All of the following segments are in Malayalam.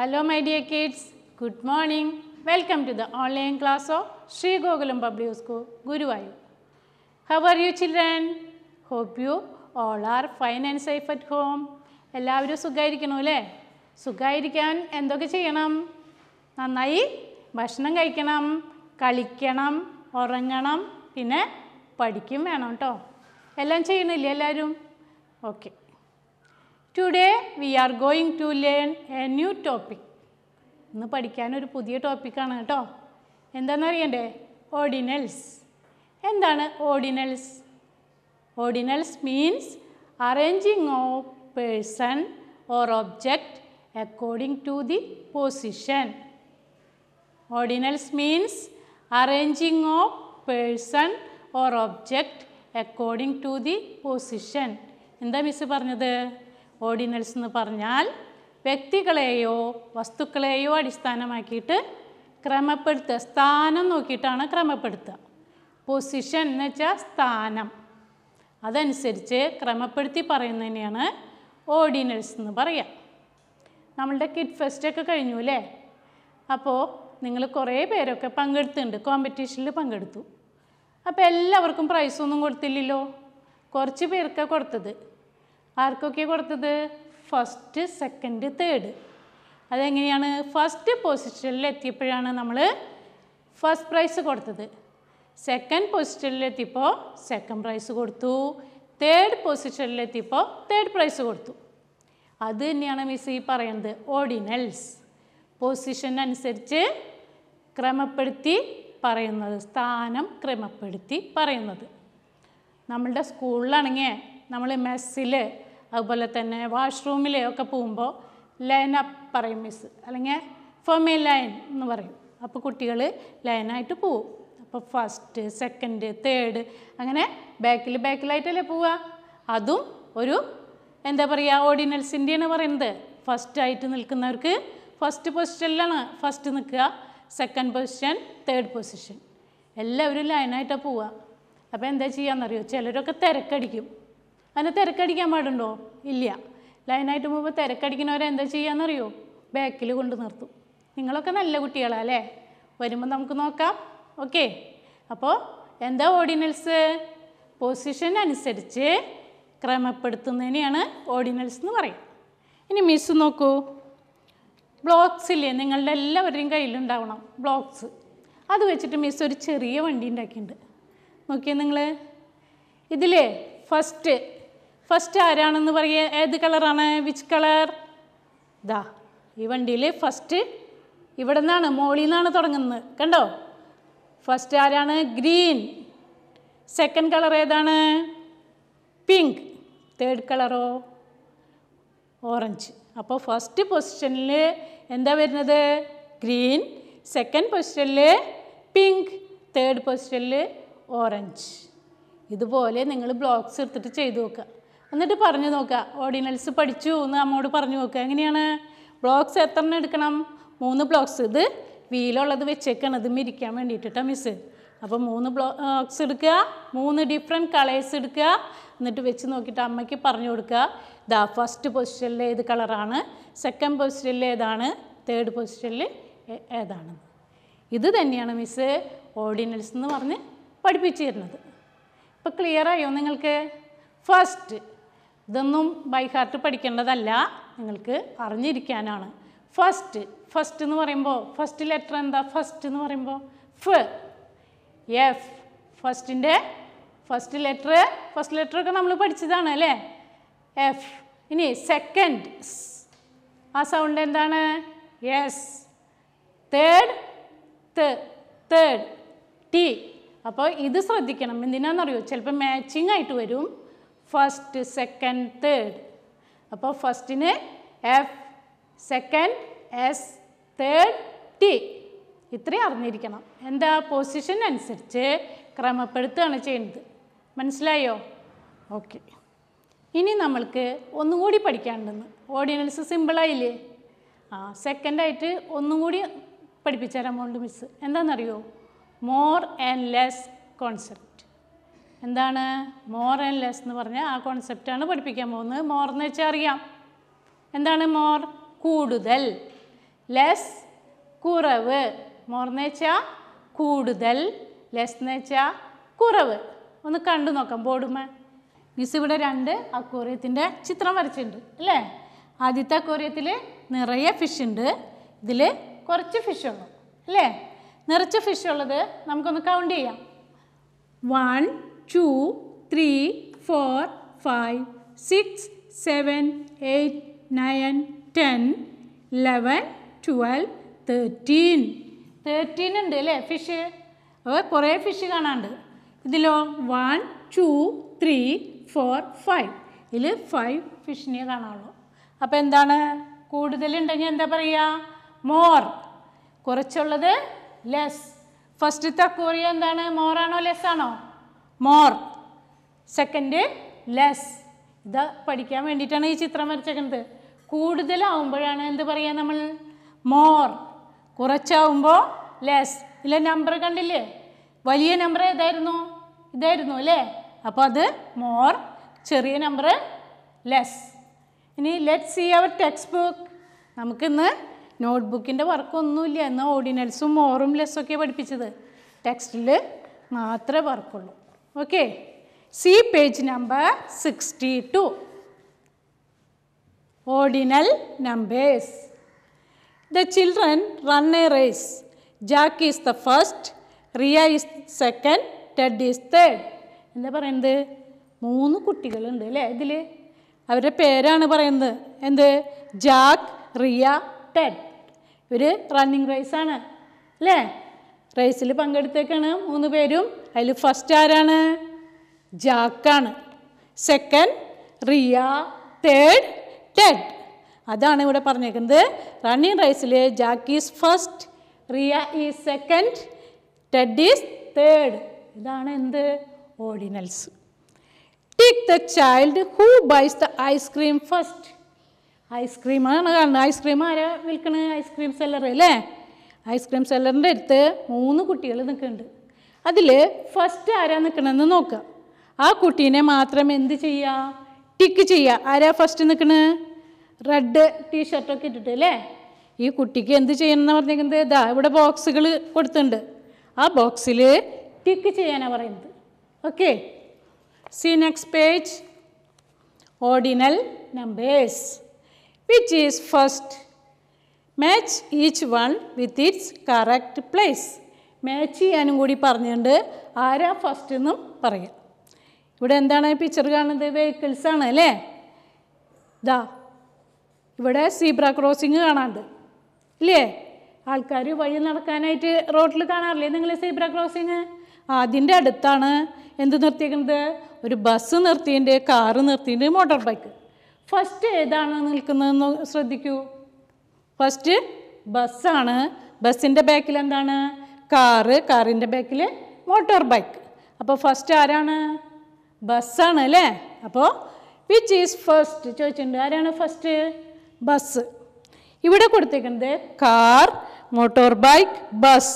Hello my dear kids, good morning. Welcome to the online class of Sri Gokulam Public School, Guruvayur. How are you children? Hope you all are fine and safe at home. എല്ലാവരും സുഖമായിരിക്കണോ അല്ലേ സുഖമായിരിക്കാൻ എന്തൊക്കെ ചെയ്യണം നന്നായി ഭക്ഷണം കഴിക്കണം കളിക്കണം ഉറങ്ങണം പിന്നെ പഠിക്കും വേണം കേട്ടോ എല്ലാം ചെയ്യണില്ലേ എല്ലാവരും okay today we are going to learn a new topic ഇന്ന് പഠിക്കാനൊരു പുതിയ ടോപ്പിക്കാണ് കേട്ടോ എന്താണെന്ന് അറിയണ്ടേ ഓർഡിനൽസ് എന്താണ് ordinals ordinals means arranging of person or object according to the position ordinals means arranging of person or object according to the position എന്താ മിസ് പറഞ്ഞത് ഓർഡിനൽസ് എന്ന് പറഞ്ഞാൽ വ്യക്തികളെയോ വസ്തുക്കളെയോ അടിസ്ഥാനമാക്കിയിട്ട് ക്രമപ്പെടുത്തുക സ്ഥാനം നോക്കിയിട്ടാണ് ക്രമപ്പെടുത്തുക പൊസിഷൻ എന്ന് വെച്ചാൽ സ്ഥാനം അതനുസരിച്ച് ക്രമപ്പെടുത്തി പറയുന്നതിനെയാണ് ഓർഡിനൽസ് എന്ന് പറയുക നമ്മളുടെ കിഡ് ഫെസ്റ്റൊക്കെ കഴിഞ്ഞു അല്ലേ അപ്പോൾ നിങ്ങൾ കുറേ പേരൊക്കെ പങ്കെടുത്തിട്ടുണ്ട് കോമ്പറ്റീഷനിൽ പങ്കെടുത്തു അപ്പോൾ എല്ലാവർക്കും പ്രൈസൊന്നും കൊടുത്തില്ലല്ലോ കുറച്ച് പേർക്കാണ് കൊടുത്തത് ആർക്കൊക്കെ കൊടുത്തത് ഫസ്റ്റ് സെക്കൻഡ് തേർഡ് അതെങ്ങനെയാണ് ഫസ്റ്റ് പൊസിഷനിൽ എത്തിയപ്പോഴാണ് നമ്മൾ ഫസ്റ്റ് പ്രൈസ് കൊടുത്തത് സെക്കൻഡ് പൊസിഷനിൽ എത്തിയപ്പോൾ സെക്കൻഡ് പ്രൈസ് കൊടുത്തു തേർഡ് പൊസിഷനിൽ എത്തിയപ്പോൾ തേർഡ് പ്രൈസ് കൊടുത്തു അത് തന്നെയാണ് മിസ് ഈ പറയുന്നത് ഓർഡിനൽസ് പൊസിഷൻ അനുസരിച്ച് ക്രമപ്പെടുത്തി പറയുന്നത് സ്ഥാനം ക്രമപ്പെടുത്തി പറയുന്നത് നമ്മളുടെ സ്കൂളിലാണെങ്കിൽ നമ്മൾ മെസ്സിൽ അതുപോലെ തന്നെ വാഷ്റൂമിലെയൊക്കെ പോകുമ്പോൾ ലൈനപ്പ് പറയും മിസ് അല്ലെങ്കിൽ ഫോമേ ലൈൻ എന്ന് പറയും അപ്പോൾ കുട്ടികൾ ലൈനായിട്ട് പോവും അപ്പോൾ ഫസ്റ്റ് സെക്കൻഡ് തേർഡ് അങ്ങനെ ബാക്കിൽ ബാക്കിലായിട്ടല്ലേ പോവുക അതും ഒരു എന്താ പറയുക ഓർഡിനൽസിൻ്റെയാണ് പറയുന്നത് ഫസ്റ്റായിട്ട് നിൽക്കുന്നവർക്ക് ഫസ്റ്റ് പൊസിഷനിലാണ് ഫസ്റ്റ് നിൽക്കുക സെക്കൻഡ് പൊസിഷൻ തേർഡ് പൊസിഷൻ എല്ലാവരും ലൈനായിട്ടാണ് പോവുക അപ്പോൾ എന്താ ചെയ്യാമെന്നറിയോ ചിലരൊക്കെ തിരക്കടിക്കും അതിനെ തിരക്കടിക്കാൻ പാടുണ്ടോ ഇല്ല ലൈനായിട്ട് പോകുമ്പോൾ തിരക്കടിക്കുന്നവരെ എന്താ ചെയ്യാന്നറിയോ ബാക്കിൽ കൊണ്ട് നിർത്തും നിങ്ങളൊക്കെ നല്ല കുട്ടികളാണ് അല്ലേ വരുമ്പോൾ നമുക്ക് നോക്കാം ഓക്കെ അപ്പോൾ എന്താ ഓർഡിനൽസ് പൊസിഷൻ അനുസരിച്ച് ക്രമപ്പെടുത്തുന്നതിനെയാണ് ഓർഡിനൽസ് എന്ന് പറയുക ഇനി മിസ് നോക്കൂ ബ്ലോക്സ് ഇല്ലേ നിങ്ങളുടെ എല്ലാവരുടെയും കയ്യിലുണ്ടാവണം ബ്ലോക്സ് അത് വെച്ചിട്ട് മിസ് ഒരു ചെറിയ വണ്ടി ഉണ്ടാക്കിയിട്ടുണ്ട് നോക്കിയേ നിങ്ങൾ ഇതിലേ ഫസ്റ്റ് ഫസ്റ്റ് ആരാണെന്ന് പറയുക ഏത് കളറാണ് വിച്ച് കളർ ദാ ഈ വണ്ടിയിൽ ഫസ്റ്റ് ഇവിടെ നിന്നാണ് മോളിൽ നിന്നാണ് തുടങ്ങുന്നത് കണ്ടോ ഫസ്റ്റ് ആരാണ് ഗ്രീൻ സെക്കൻഡ് കളർ ഏതാണ് പിങ്ക് തേർഡ് കളറോ ഓറഞ്ച് അപ്പോൾ ഫസ്റ്റ് പൊസിഷനിൽ എന്താ വരുന്നത് ഗ്രീൻ സെക്കൻഡ് പൊസിഷനിൽ പിങ്ക് തേർഡ് പൊസിഷനിൽ ഓറഞ്ച് ഇതുപോലെ നിങ്ങൾ ബ്ലോക്സ് എടുത്തിട്ട് ചെയ്തു നോക്കുക എന്നിട്ട് പറഞ്ഞു നോക്കുക ഓർഡിനൻസ് പഠിച്ചു എന്ന് അമ്മോട് പറഞ്ഞു നോക്കുക എങ്ങനെയാണ് ബ്ലോക്സ് എത്ര എടുക്കണം മൂന്ന് ബ്ലോക്സ് ഇത് വീലുള്ളത് വെച്ചേക്കാണ് മിരിക്കാൻ ഇരിക്കാൻ വേണ്ടിയിട്ടാണ് മിസ് അപ്പോൾ മൂന്ന് ബ്ലോക്സ് എടുക്കുക മൂന്ന് ഡിഫറെൻറ്റ് കളേഴ്സ് എടുക്കുക എന്നിട്ട് വെച്ച് നോക്കിയിട്ട് അമ്മയ്ക്ക് പറഞ്ഞു കൊടുക്കുക ദാ ഫസ്റ്റ് പൊസിഷനിൽ ഏത് കളറാണ് സെക്കൻഡ് പൊസിഷനിൽ ഏതാണ് തേർഡ് പൊസിഷനിൽ ഏതാണ് ഇത് തന്നെയാണ് മിസ് ഓർഡിനൻസ് എന്ന് പറഞ്ഞ് പഠിപ്പിച്ചു തരുന്നത് ഇപ്പോൾ ക്ലിയറായോ നിങ്ങൾക്ക് ഫസ്റ്റ് ഇതൊന്നും ബൈ ഹാർട്ട് പഠിക്കേണ്ടതല്ല നിങ്ങൾക്ക് അറിഞ്ഞിരിക്കാനാണ് ഫസ്റ്റ് ഫസ്റ്റ് എന്ന് പറയുമ്പോൾ ഫസ്റ്റ് ലെറ്റർ എന്താ ഫസ്റ്റ് എന്ന് പറയുമ്പോൾ ഫ് എഫ് ഫസ്റ്റിൻ്റെ ഫസ്റ്റ് ലെറ്റർ ഫസ്റ്റ് ലെറ്റർ ഒക്കെ നമ്മൾ പഠിച്ചതാണ് അല്ലേ എഫ് ഇനി സെക്കൻഡ് ആ സൗണ്ട് എന്താണ് എസ് തേർഡ് തേർഡ് ടി അപ്പോൾ ഇത് ശ്രദ്ധിക്കണം എന്തിനാണെന്നറിയോ ചിലപ്പോൾ മാച്ചിങ് ആയിട്ട് വരും ഫസ്റ്റ് സെക്കൻഡ് തേർഡ് അപ്പോൾ ഫസ്റ്റിന് F second S third T ഇത്രയും അറിഞ്ഞിരിക്കണം എന്താ പൊസിഷൻ അനുസരിച്ച് ക്രമപ്പെടുത്തുകയാണ് ചെയ്യുന്നത് മനസ്സിലായോ ഓക്കെ ഇനി നമ്മൾക്ക് ഒന്നും കൂടി പഠിക്കാനുണ്ടെന്ന് ഓർഡിനൻസ് സിമ്പിളായില്ലേ ആ സെക്കൻഡായിട്ട് ഒന്നും കൂടി പഠിപ്പിച്ചു തരാൻ മിസ് എന്താണെന്നറിയോ മോർ ആൻഡ് ലെസ് കോൺസെപ്റ്റ് എന്താണ് മോർ ആൻഡ് ലെസ് എന്ന് പറഞ്ഞാൽ ആ കോൺസെപ്റ്റാണ് പഠിപ്പിക്കാൻ പോകുന്നത് മോർ എന്ന് വെച്ചാൽ അറിയാം എന്താണ് മോർ കൂടുതൽ ലെസ് കുറവ് മോർ എന്ന് വെച്ചാൽ കൂടുതൽ ലെസ് എന്ന് വെച്ചാൽ കുറവ് ഒന്ന് കണ്ടു നോക്കാം ബോർഡുമേ മിസ് ഇവിടെ രണ്ട് അക്വോറിയത്തിൻ്റെ ചിത്രം വരച്ചിട്ടുണ്ട് അല്ലേ ആദ്യത്തെ അക്വോറിയത്തിൽ നിറയെ ഫിഷ് ഉണ്ട് ഇതിൽ കുറച്ച് ഫിഷ് ഉള്ളു അല്ലേ നിറച്ച് ഫിഷ് ഉള്ളത് നമുക്കൊന്ന് കൗണ്ട് ചെയ്യാം one two three four five six seven eight nine ten eleven twelve thirteen thirteen ഉണ്ട് അല്ലേ ഫിഷ് കുറേ ഫിഷ് കാണാണ്ട് ഇതിലോ one two three four five ഇതിൽ ഫൈവ് ഫിഷിനെ കാണാനുള്ളൂ അപ്പോൾ എന്താണ് കൂടുതലുണ്ടെങ്കിൽ എന്താ പറയുക മോർ കുറച്ചുള്ളത് ലെസ് ഫസ്റ്റ് തക്കൂറിയ എന്താണ് മോറാണോ ലെസ് ആണോ മോർ സെക്കൻഡ് ലെസ് ഇത് പഠിക്കാൻ വേണ്ടിയിട്ടാണ് ഈ ചിത്രം വരച്ചേക്കുന്നത് കൂടുതലാവുമ്പോഴാണ് എന്ത് പറയുക നമ്മൾ മോർ കുറച്ചാവുമ്പോൾ ലെസ് ഇല്ല നമ്പർ കണ്ടില്ലേ വലിയ നമ്പർ ഏതായിരുന്നു ഇതായിരുന്നു അല്ലേ അപ്പോൾ അത് മോർ ചെറിയ നമ്പർ ലെസ് ഇനി let see our textbook നമുക്കിന്ന് നോട്ട്ബുക്കിൻ്റെ വർക്കൊന്നുമില്ല എന്നാൽ ഓർഡിനൽസും മോറും ലെസ്സൊക്കെ പഠിപ്പിച്ചത് ടെക്സ്റ്റിൽ മാത്രമേ വർക്കുള്ളൂ okay see page number sixty two ordinal numbers the children run a race Jack is the first Ria is second Ted is third എന്താ പറയുന്നത് മൂന്ന് കുട്ടികളുണ്ട് അല്ലേ ഇതിൽ അവരുടെ പേരാണ് പറയുന്നത് എന്ത് ജാക്ക് റിയ ടെഡ് ഇവർ റണ്ണിങ് റേസാണ് അല്ലേ റേസിൽ പങ്കെടുത്തേക്കാണ് മൂന്ന് പേരും അതിൽ ഫസ്റ്റ് ആരാണ് ജാക്കാണ് സെക്കൻഡ് റിയ തേർഡ് ടെഡ് അതാണ് ഇവിടെ പറഞ്ഞേക്കുന്നത് റണ്ണിങ് റൈസിൽ Jack is first Ria is second Ted is third ഇതാണ് എന്ത് ordinals take the child who buys the ice cream first ഐസ്ക്രീമാണ് കാണുന്നത് ഐസ്ക്രീം ആരാ വിൽക്കണേ ഐസ്ക്രീം സെല്ലർ അല്ലേ ഐസ്ക്രീം സെല്ലറിൻ്റെ അടുത്ത് മൂന്ന് കുട്ടികൾ നിൽക്കുന്നുണ്ട് അതിൽ ഫസ്റ്റ് ആരാ നിൽക്കണമെന്ന് നോക്കുക ആ കുട്ടീനെ മാത്രം എന്ത് ചെയ്യുക ടിക്ക് ചെയ്യുക ആരാ ഫസ്റ്റ് നിൽക്കണേ റെഡ് ടീഷർട്ടൊക്കെ ഇട്ടിട്ട് അല്ലേ ഈ കുട്ടിക്ക് എന്ത് ചെയ്യണമെന്ന് പറഞ്ഞിരിക്കുന്നത് ഇതാ ഇവിടെ ബോക്സുകൾ കൊടുത്തിട്ടുണ്ട് ആ ബോക്സിൽ ടിക്ക് ചെയ്യാനാണ് പറയുന്നത് okay see next page ordinal numbers which is first match each one with its correct place match ചെയ്യാനും കൂടി പറഞ്ഞുകൊണ്ട് ആരാ ഫസ്റ്റ് എന്നും പറയാം ഇവിടെ എന്താണ് പിക്ചർ കാണുന്നത് ആണ് അല്ലേ ഇതാ ഇവിടെ സീബ്ര ക്രോസിങ് കാണാണ്ട് ഇല്ലേ ആൾക്കാർ വഴി നടക്കാനായിട്ട് റോട്ടിൽ കാണാറില്ലേ നിങ്ങൾ സീബ്ര ക്രോസിങ് അതിൻ്റെ അടുത്താണ് എന്ത് നിർത്തിയിരിക്കുന്നത് ഒരു ബസ് നിർത്തിയിട്ടുണ്ട് കാറ് നിർത്തിയിട്ടുണ്ട് മോട്ടോർ ബൈക്ക് ഫസ്റ്റ് ഏതാണ് നിൽക്കുന്നതെന്ന് ശ്രദ്ധിക്കൂ ഫസ്റ്റ് ബസ്സാണ് ബസ്സിൻ്റെ ബാക്കിൽ എന്താണ് കാറ് കാറിൻ്റെ ബാക്കിൽ മോട്ടോർ ബൈക്ക് അപ്പോൾ ഫസ്റ്റ് ആരാണ് ബസ്സാണ് അല്ലേ അപ്പോൾ വിച്ച് ഈസ് ഫസ്റ്റ് ചോദിച്ചിട്ടുണ്ട് ആരാണ് ഫസ്റ്റ് ബസ് ഇവിടെ കൊടുത്തേക്കുന്നത് കാർ മോട്ടോർ ബൈക്ക് ബസ്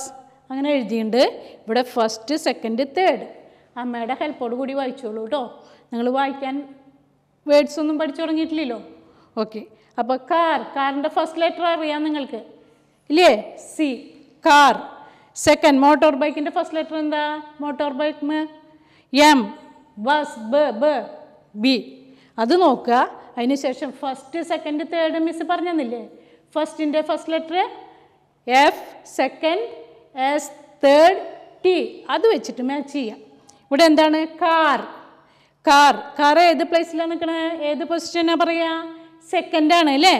അങ്ങനെ എഴുതിയിട്ടുണ്ട് ഇവിടെ ഫസ്റ്റ് സെക്കൻഡ് തേർഡ് അമ്മയുടെ ഹെൽപ്പോട് കൂടി വായിച്ചോളൂ കേട്ടോ നിങ്ങൾ വായിക്കാൻ വേർഡ്സ് ഒന്നും പഠിച്ചു തുടങ്ങിയിട്ടില്ലല്ലോ ഓക്കെ അപ്പോൾ കാർ കാറിൻ്റെ ഫസ്റ്റ് ലെറ്റർ അറിയാം നിങ്ങൾക്ക് ഇല്ലേ സി കാർ സെക്കൻഡ് മോട്ടോർ ബൈക്കിൻ്റെ ഫസ്റ്റ് ലെറ്റർ എന്താ മോട്ടോർ ബൈക്ക് എം ബസ് ബ ബ ബി അത് നോക്കുക അതിനുശേഷം ഫസ്റ്റ് സെക്കൻഡ് തേർഡ് മിസ് പറഞ്ഞെന്നില്ലേ ഫസ്റ്റിൻ്റെ first letter F second S third T അത് വെച്ചിട്ട് മാച്ച് ചെയ്യാം ഇവിടെ എന്താണ് കാർ കാർ കാർ ഏത് പ്ലേസിലാണ് നിൽക്കണേ ഏത് പൊസിഷനാണ് പറയുക സെക്കൻഡാണ് അല്ലേ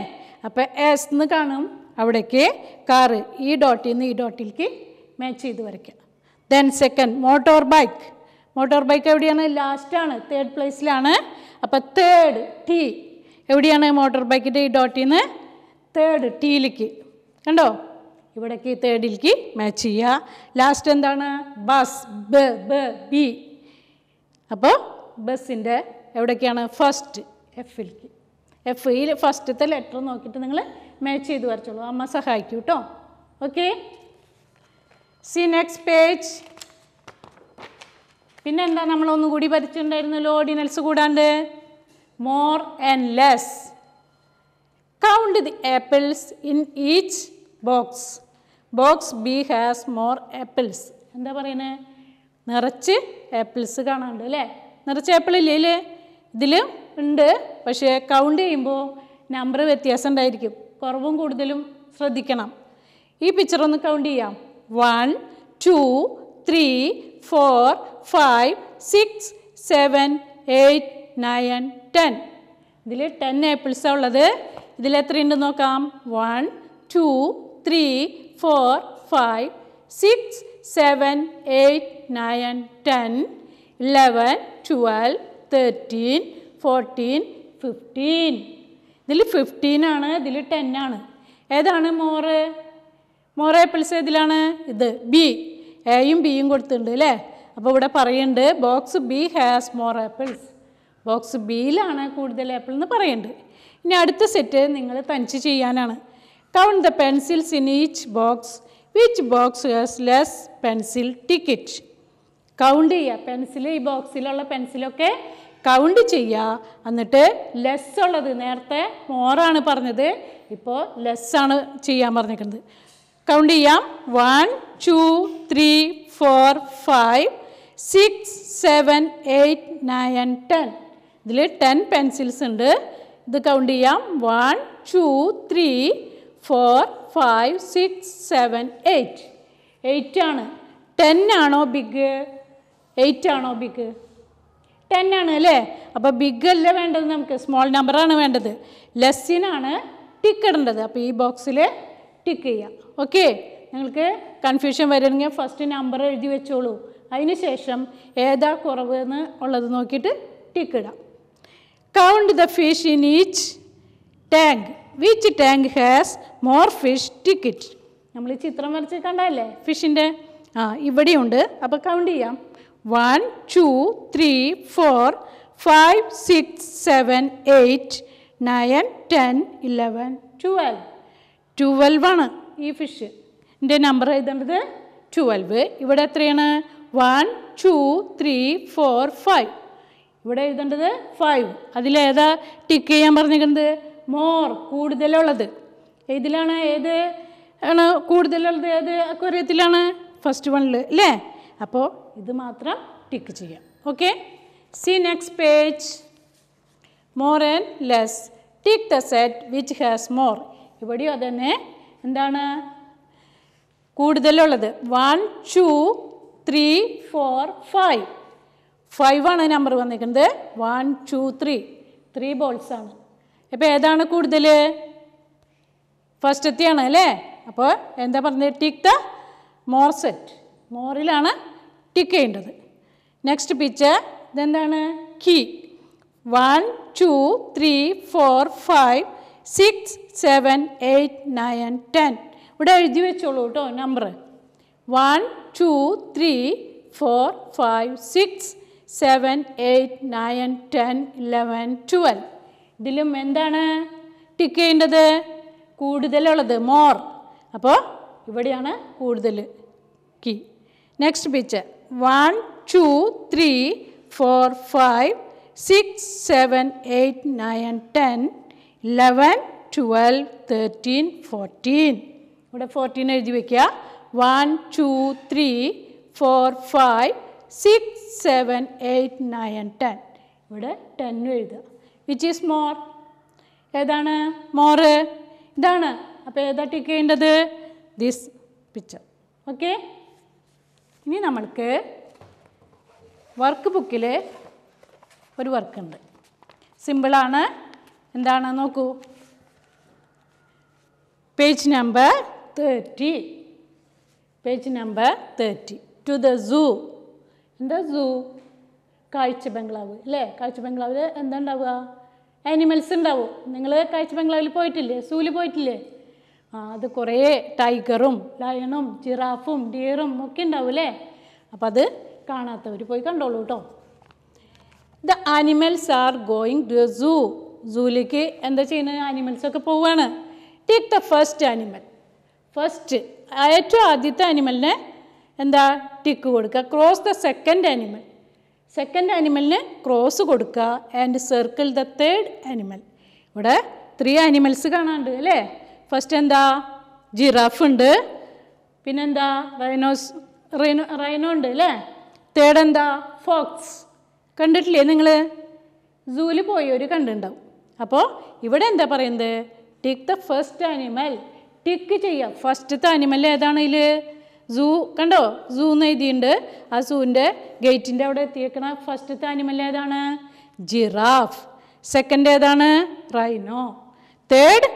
അപ്പോൾ എസ് എന്ന് കാണും അവിടേക്ക് കാറ് ഈ ഡോട്ടിൽ നിന്ന് ഈ ഡോട്ടിലേക്ക് മാച്ച് ചെയ്ത് വരയ്ക്കുക then second motor bike motor bike എവിടെയാണ് ലാസ്റ്റാണ് തേർഡ് പ്ലേസിലാണ് അപ്പോൾ തേർഡ് ടി എവിടെയാണ് മോട്ടോർ ബൈക്കിൻ്റെ ഈ ഡോട്ടിൽ നിന്ന് തേർഡ് ടിയിലേക്ക് കണ്ടോ ഇവിടേക്ക് തേർഡിലേക്ക് മാച്ച് ചെയ്യുക ലാസ്റ്റ് എന്താണ് ബസ് ബ ബ ബി അപ്പോൾ ബസ്സിൻ്റെ എവിടേക്കാണ് ഫസ്റ്റ് എഫിലേക്ക് എഫ് ഈ ഫസ്റ്റത്തെ ലെറ്റർ നോക്കിയിട്ട് നിങ്ങൾ മാച്ച് ചെയ്ത് വരച്ചോളൂ അമ്മ സഹായിക്കൂ കേട്ടോ ഓക്കേ സി നെക്സ്റ്റ് പേജ് പിന്നെന്താ നമ്മൾ ഒന്നുകൂടി പഠിച്ചിട്ടുണ്ടായിരുന്നല്ലോ ഓർഡിനൽസ് കൂടാണ്ട് more and less count the apples in each box box B has more apples എന്താ പറയുന്നത് നിറച്ച് ആപ്പിൾസ് കാണാനുണ്ട് അല്ലേ നിറച്ച് ആപ്പിൾ ഇല്ലേ അല്ലേ ഇതിൽ ഉണ്ട് പക്ഷേ കൗണ്ട് ചെയ്യുമ്പോൾ നമ്പർ വ്യത്യാസം ഉണ്ടായിരിക്കും കുറവും കൂടുതലും ശ്രദ്ധിക്കണം ഈ പിക്ചർ ഒന്ന് കൗണ്ട് ചെയ്യാം 1, 2, 3, 4, 5, 6, 7, 8, 9, 10. ഇതിൽ ടെൻ ആപ്പിൾസാണ് ഉള്ളത് ഇതിൽ എത്രയുണ്ട് നോക്കാം one two three four five six seven eight nine ten eleven twelve thirteen fourteen fifteen ഇതിൽ ഫിഫ്റ്റീൻ ആണ് ഇതിൽ ടെൻ ആണ് ഏതാണ് മോറ് മൊറേപ്പിൾസ് ഏതിലാണ് ഇത് ബി എയും ബിയും കൊടുത്തിട്ടുണ്ട് അല്ലേ അപ്പോൾ ഇവിടെ പറയുന്നുണ്ട് box B has more apples box ബിയിലാണ് കൂടുതൽ ആപ്പിൾ എന്ന് പറയുന്നുണ്ട് ഇനി അടുത്ത സെറ്റ് നിങ്ങൾ തനിച്ച് ചെയ്യാനാണ് count the pencils in each box which box has less pencil tick it count ചെയ്യുക പെൻസിൽ ഈ ബോക്സിലുള്ള പെൻസിലൊക്കെ കൗണ്ട് ചെയ്യുക എന്നിട്ട് ലെസ് ഉള്ളത് നേരത്തെ മോറാണ് പറഞ്ഞത് ഇപ്പോൾ ലെസ്സാണ് ചെയ്യാൻ പറഞ്ഞിരിക്കുന്നത് കൗണ്ട് ചെയ്യാം one two three four five six seven eight nine ten ഇതിൽ ടെൻ പെൻസിൽസ് ഉണ്ട് ഇത് കൗണ്ട് ചെയ്യാം one two three four five six seven eight eight ആണ് ടെൻ ആണോ ബിഗ് എയ്റ്റ് ആണോ ബിഗ് ടെൻ ആണ് അല്ലേ അപ്പോൾ ബിഗ് അല്ല വേണ്ടത് നമുക്ക് സ്മോൾ നമ്പറാണ് വേണ്ടത് ലെസ്സിനാണ് ടിക്ക് അപ്പോൾ ഈ ബോക്സിൽ ടിക്ക് ചെയ്യുക ഓക്കെ നിങ്ങൾക്ക് കൺഫ്യൂഷൻ വരണമെങ്കിൽ ഫസ്റ്റ് നമ്പർ എഴുതി വെച്ചോളൂ അതിനുശേഷം ഏതാ കുറവ് എന്ന് ഉള്ളത് നോക്കിയിട്ട് ടിക്ക് ഇടാം count the fish in each tank which tank has more fish tick it നമ്മൾ ഈ ചിത്രം വരച്ച് കണ്ടല്ലേ ഫിഷിൻ്റെ ആ ഇവിടെയുണ്ട് അപ്പോൾ കൗണ്ട് ചെയ്യാം one two three four five six seven eight nine ten eleven twelve ആണ് ഈ ഫിഷ് എൻ്റെ നമ്പർ എഴുതേണ്ടത് ട്വൽവ് ഇവിടെ എത്രയാണ് one two three four five ഇവിടെ എഴുതേണ്ടത് ഫൈവ് അതിലേതാ ടിക്ക് ചെയ്യാൻ പറഞ്ഞിരിക്കുന്നത് മോർ കൂടുതലുള്ളത് ഇതിലാണ് ഏത് ആണ് കൂടുതലുള്ളത് ഏത് അക്വറിയത്തിലാണ് ഫസ്റ്റ് വണ്ണിൽ അല്ലേ അപ്പോൾ ഇത് മാത്രം ടിക്ക് ചെയ്യാം okay see next page more and less tick the set which has more ഇവിടെയും തന്നെ എന്താണ് കൂടുതലുള്ളത് one two three four five five ആണ് നമ്പർ വന്നിരിക്കുന്നത് one two three three balls ആണ് അപ്പോൾ ഏതാണ് കൂടുതൽ ഫസ്റ്റ് എത്തിയാണ് അല്ലേ അപ്പോൾ എന്താ പറഞ്ഞത് ടിക് ദ മോർ സെറ്റ് മോറിലാണ് ടിക്ക് ചെയ്യേണ്ടത് നെക്സ്റ്റ് പിച്ച് ഇതെന്താണ് കീ one two three four five six seven eight nine ten ഇവിടെ എഴുതി വെച്ചോളൂ കേട്ടോ number one two three four five six seven eight nine ten eleven twelve ഇതിലും എന്താണ് ടിക്ക് ചെയ്യേണ്ടത് കൂടുതലുള്ളത് മോർ അപ്പോൾ ഇവിടെയാണ് കൂടുതൽ കീ next picture one two three four five six seven eight nine ten eleven twelve thirteen fourteen ഇവിടെ ഫോർട്ടീൻ എഴുതി വയ്ക്കുക one two three four five six seven eight nine ten ഇവിടെ ടെൻ എഴുതുക വിച്ച് ഈസ് മോർ ഏതാണ് മോറ് ഇതാണ് അപ്പോൾ ഏതാ ടിക്ക് ചെയ്യേണ്ടത് ദിസ് പിക്ചർ ഓക്കെ ഇനി നമ്മൾക്ക് വർക്ക് ബുക്കിൽ ഒരു വർക്കുണ്ട് സിമ്പിളാണ് എന്താണ് നോക്കൂ page number 30. Page number 30. To the zoo എന്താ സൂ കാഴ്ച ബംഗ്ലാവ് അല്ലേ കാഴ്ച ബംഗ്ലാവിൽ എന്താ ഉണ്ടാവുക ആനിമൽസ് ഉണ്ടാവും നിങ്ങൾ കാഴ്ച ബംഗ്ലാവിൽ പോയിട്ടില്ലേ സൂല് പോയിട്ടില്ലേ ആ അത് കുറേ ടൈഗറും ലയണും ജിറാഫും ഡിയറും ഒക്കെ ഉണ്ടാവും അല്ലേ അപ്പം അത് കാണാത്തവർ പോയി കണ്ടോളൂ കേട്ടോ the animals are going to zoo സൂലേക്ക് എന്താ ചെയ്യുന്നത് ആനിമൽസൊക്കെ പോവുകയാണ് take the first animal first ഏറ്റവും ആദ്യത്തെ ആനിമലിന് എന്താ ടിക്ക് കൊടുക്കുക cross the second animal second ആനിമലിന് ക്രോസ് കൊടുക്കുക and circle the third animal ഇവിടെ ത്രീ ആനിമൽസ് കാണാണ്ട് അല്ലേ ഫസ്റ്റ് എന്താ ജിറാഫ് ഉണ്ട് പിന്നെന്താ റൈനോസ് റൈനോ റൈനോ ഉണ്ട് അല്ലേ തേർഡ് എന്താ ഫോക്സ് കണ്ടിട്ടില്ലേ നിങ്ങൾ സൂല് പോയവർ കണ്ടിട്ടുണ്ടാവും അപ്പോൾ ഇവിടെ എന്താ പറയുന്നത് tick the first animal tick ചെയ്യാം ഫസ്റ്റത്തെ അനിമൽ ഏതാണ് ഇതിൽ സൂ കണ്ടോ സൂ എന്ന് എഴുതിയുണ്ട് ആ സൂവിൻ്റെ ഗേറ്റിൻ്റെ അവിടെ എത്തിയേക്കണ ഫസ്റ്റത്തെ അനിമൽ ഏതാണ് ജിറാഫ് സെക്കൻഡ് ഏതാണ് റൈനോ തേർഡ്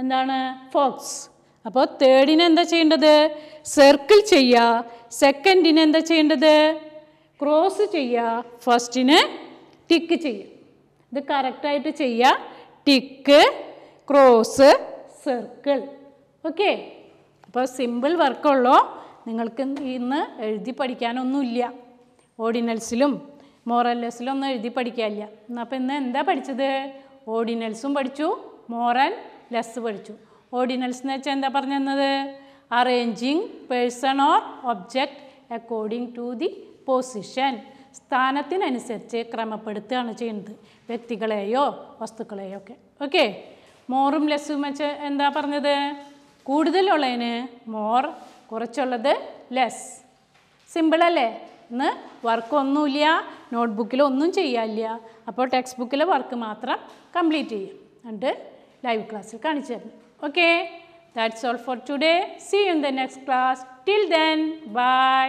എന്താണ് ഫോക്സ് അപ്പോൾ തേർഡിന് എന്താ ചെയ്യേണ്ടത് സർക്കിൾ ചെയ്യുക സെക്കൻഡിന് എന്താ ചെയ്യേണ്ടത് ക്രോസ് ചെയ്യുക ഫസ്റ്റിന് ടിക്ക് ചെയ്യുക ഇത് കറക്റ്റായിട്ട് ചെയ്യുക ടിക്ക് ക്രോസ് സർക്കിൾ ഓക്കെ അപ്പോൾ സിമ്പിൾ വർക്കുള്ളോ നിങ്ങൾക്ക് ഇന്ന് എഴുതി പഠിക്കാനൊന്നുമില്ല ഓർഡിനൽസിലും മോറല്ലസിലും ഒന്നും എഴുതി പഠിക്കാനില്ല അപ്പോൾ ഇന്ന് എന്താ പഠിച്ചത് ഓർഡിനൽസും പഠിച്ചു മോറൽ ലെസ് പഠിച്ചു ഓർഡിനൽസ് എന്ന് വെച്ചാൽ എന്താ പറഞ്ഞു തന്നത് arranging person or object according to the position സ്ഥാനത്തിനനുസരിച്ച് ക്രമപ്പെടുത്തുകയാണ് ചെയ്യുന്നത് വ്യക്തികളെയോ വസ്തുക്കളെയോ ഒക്കെ ഓക്കെ മോറും ലെസ്സും വെച്ച് എന്താ പറഞ്ഞത് കൂടുതലുള്ളതിന് മോർ കുറച്ചുള്ളത് ലെസ് സിമ്പിളല്ലേ ഇന്ന് വർക്കൊന്നുമില്ല നോട്ട്ബുക്കിൽ ഒന്നും ചെയ്യാനില്ല അപ്പോൾ ടെക്സ്റ്റ് ബുക്കിലെ വർക്ക് മാത്രം കംപ്ലീറ്റ് ചെയ്യും എന്നിട്ട് ലൈവ് ക്ലാസ്സിൽ കാണിച്ചു തരും okay that's all for today see you the next class till then by